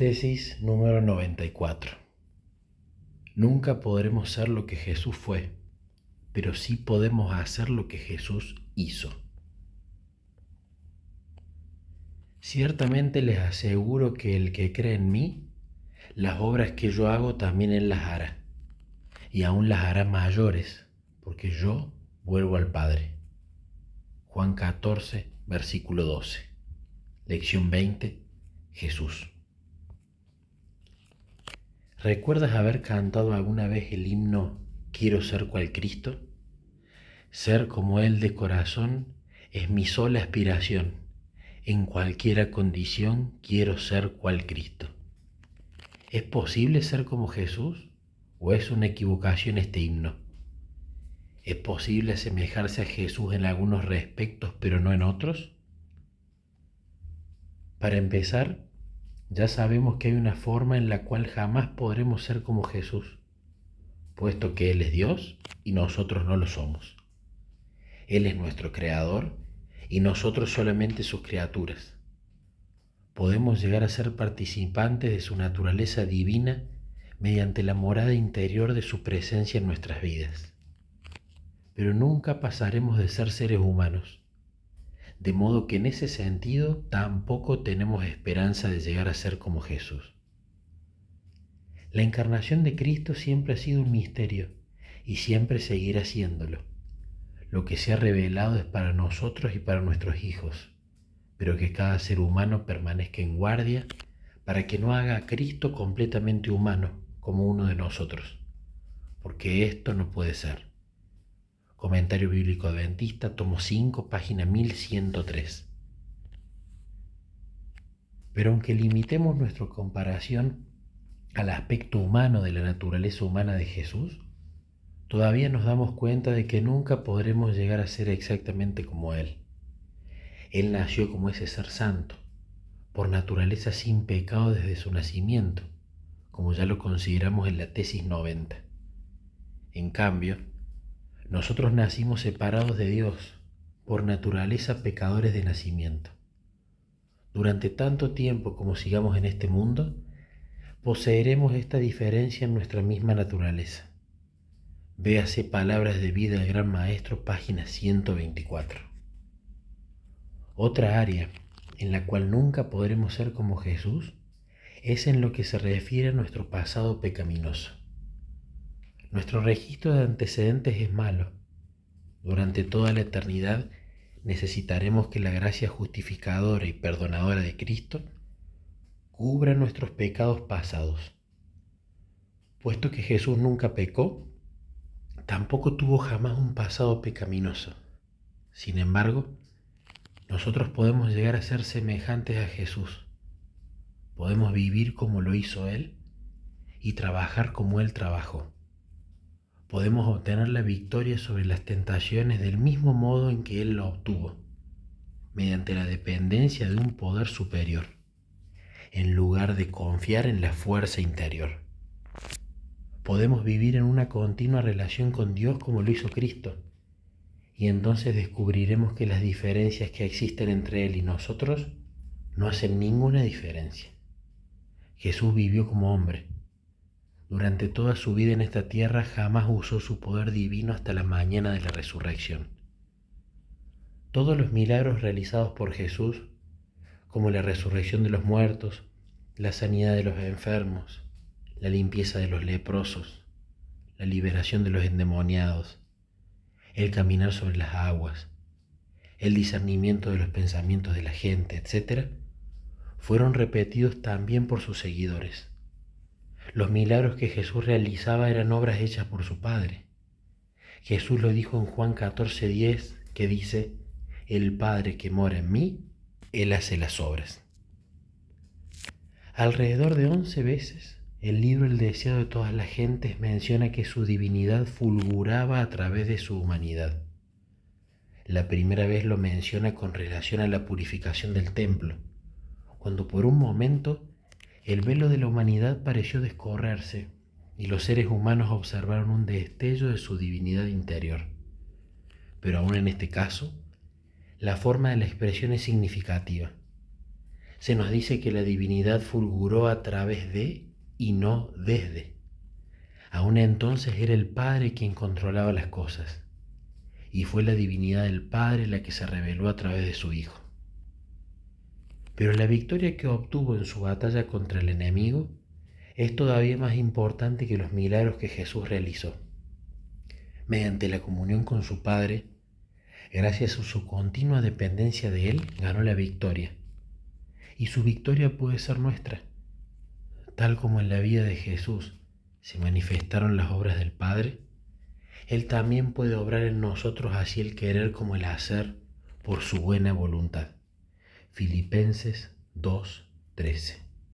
Tesis número 94. Nunca podremos ser lo que Jesús fue, pero sí podemos hacer lo que Jesús hizo. Ciertamente les aseguro que el que cree en mí, las obras que yo hago también él las hará, y aún las hará mayores, porque yo vuelvo al Padre. Juan 14, versículo 12. Lección 20. Jesús. ¿Recuerdas haber cantado alguna vez el himno Quiero ser cual Cristo? Ser como Él de corazón es mi sola aspiración. En cualquiera condición quiero ser cual Cristo. ¿Es posible ser como Jesús o es una equivocación este himno? ¿Es posible asemejarse a Jesús en algunos respectos pero no en otros? Para empezar, ya sabemos que hay una forma en la cual jamás podremos ser como Jesús, puesto que Él es Dios y nosotros no lo somos. Él es nuestro creador y nosotros solamente sus criaturas. Podemos llegar a ser participantes de su naturaleza divina mediante la morada interior de su presencia en nuestras vidas. Pero nunca pasaremos de ser seres humanos de modo que en ese sentido tampoco tenemos esperanza de llegar a ser como Jesús. La encarnación de Cristo siempre ha sido un misterio y siempre seguirá siéndolo. Lo que se ha revelado es para nosotros y para nuestros hijos, pero que cada ser humano permanezca en guardia para que no haga a Cristo completamente humano como uno de nosotros, porque esto no puede ser. Comentario Bíblico Adventista, tomo 5, página 1103. Pero aunque limitemos nuestra comparación al aspecto humano de la naturaleza humana de Jesús, todavía nos damos cuenta de que nunca podremos llegar a ser exactamente como Él. Él nació como ese ser santo, por naturaleza sin pecado desde su nacimiento, como ya lo consideramos en la tesis 90. En cambio, nosotros nacimos separados de Dios, por naturaleza pecadores de nacimiento. Durante tanto tiempo como sigamos en este mundo, poseeremos esta diferencia en nuestra misma naturaleza. Véase Palabras de Vida del Gran Maestro, página 124. Otra área en la cual nunca podremos ser como Jesús es en lo que se refiere a nuestro pasado pecaminoso. Nuestro registro de antecedentes es malo. Durante toda la eternidad necesitaremos que la gracia justificadora y perdonadora de Cristo cubra nuestros pecados pasados. Puesto que Jesús nunca pecó, tampoco tuvo jamás un pasado pecaminoso. Sin embargo, nosotros podemos llegar a ser semejantes a Jesús. Podemos vivir como lo hizo Él y trabajar como Él trabajó podemos obtener la victoria sobre las tentaciones del mismo modo en que Él la obtuvo, mediante la dependencia de un poder superior, en lugar de confiar en la fuerza interior. Podemos vivir en una continua relación con Dios como lo hizo Cristo, y entonces descubriremos que las diferencias que existen entre Él y nosotros no hacen ninguna diferencia. Jesús vivió como hombre, durante toda su vida en esta tierra jamás usó su poder divino hasta la mañana de la resurrección. Todos los milagros realizados por Jesús, como la resurrección de los muertos, la sanidad de los enfermos, la limpieza de los leprosos, la liberación de los endemoniados, el caminar sobre las aguas, el discernimiento de los pensamientos de la gente, etc., fueron repetidos también por sus seguidores. Los milagros que Jesús realizaba eran obras hechas por su Padre. Jesús lo dijo en Juan 14:10, que dice, el Padre que mora en mí, Él hace las obras. Alrededor de once veces, el libro El Deseado de todas las gentes menciona que su divinidad fulguraba a través de su humanidad. La primera vez lo menciona con relación a la purificación del templo, cuando por un momento el velo de la humanidad pareció descorrerse y los seres humanos observaron un destello de su divinidad interior. Pero aún en este caso, la forma de la expresión es significativa. Se nos dice que la divinidad fulguró a través de y no desde. Aún entonces era el Padre quien controlaba las cosas, y fue la divinidad del Padre la que se reveló a través de su Hijo. Pero la victoria que obtuvo en su batalla contra el enemigo es todavía más importante que los milagros que Jesús realizó. Mediante la comunión con su Padre, gracias a su continua dependencia de Él, ganó la victoria. Y su victoria puede ser nuestra, tal como en la vida de Jesús se manifestaron las obras del Padre, Él también puede obrar en nosotros así el querer como el hacer por su buena voluntad. Filipenses 2.13.